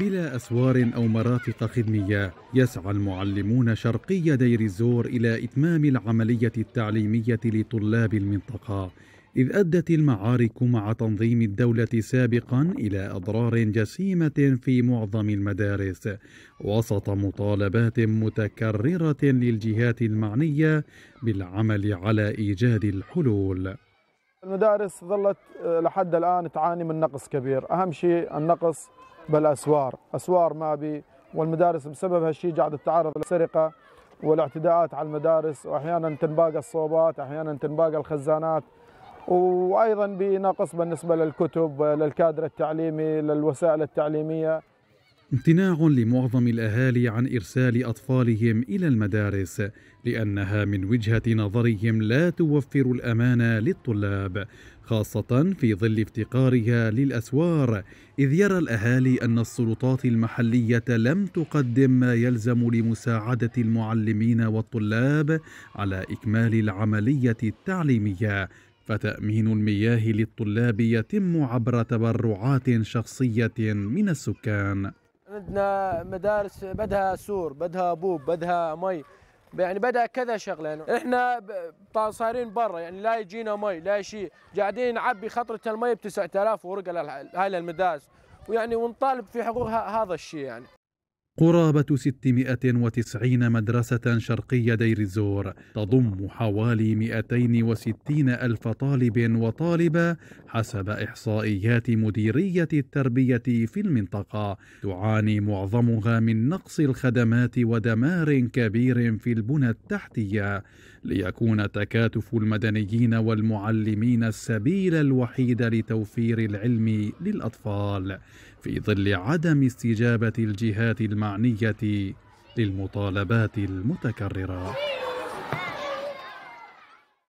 بلا أسوار أو مرافق خدمية يسعى المعلمون شرقي دير الزور إلى إتمام العملية التعليمية لطلاب المنطقة إذ أدت المعارك مع تنظيم الدولة سابقا إلى أضرار جسيمة في معظم المدارس وسط مطالبات متكررة للجهات المعنية بالعمل على إيجاد الحلول المدارس ظلت آه، لحد الآن تعاني من نقص كبير أهم شيء النقص بالأسوار أسوار ما بي والمدارس بسبب هالشيء قاعدة تتعرض للسرقة والاعتداءات على المدارس وأحيانا تنباقى الصوبات أحيانا تنباقى الخزانات وأيضا بنقص بالنسبة للكتب للكادر التعليمي للوسائل التعليمية امتناع لمعظم الاهالي عن ارسال اطفالهم الى المدارس لانها من وجهه نظرهم لا توفر الامانه للطلاب خاصه في ظل افتقارها للاسوار اذ يرى الاهالي ان السلطات المحليه لم تقدم ما يلزم لمساعده المعلمين والطلاب على اكمال العمليه التعليميه فتامين المياه للطلاب يتم عبر تبرعات شخصيه من السكان عندنا مدارس بدها سور بدها بوب بدها مي يعني بدا كذا شغله يعني احنا صايرين برا يعني لا يجينا مي لا شيء قاعدين نعبي خطره المي ب 9000 ورقه هاي للمدارس ويعني ونطالب في حقوق هذا الشيء يعني قرابة 690 مدرسة شرقي دير الزور تضم حوالي 260 ألف طالب وطالبة حسب إحصائيات مديرية التربية في المنطقة تعاني معظمها من نقص الخدمات ودمار كبير في البنى التحتية ليكون تكاتف المدنيين والمعلمين السبيل الوحيد لتوفير العلم للاطفال في ظل عدم استجابه الجهات المعنيه للمطالبات المتكرره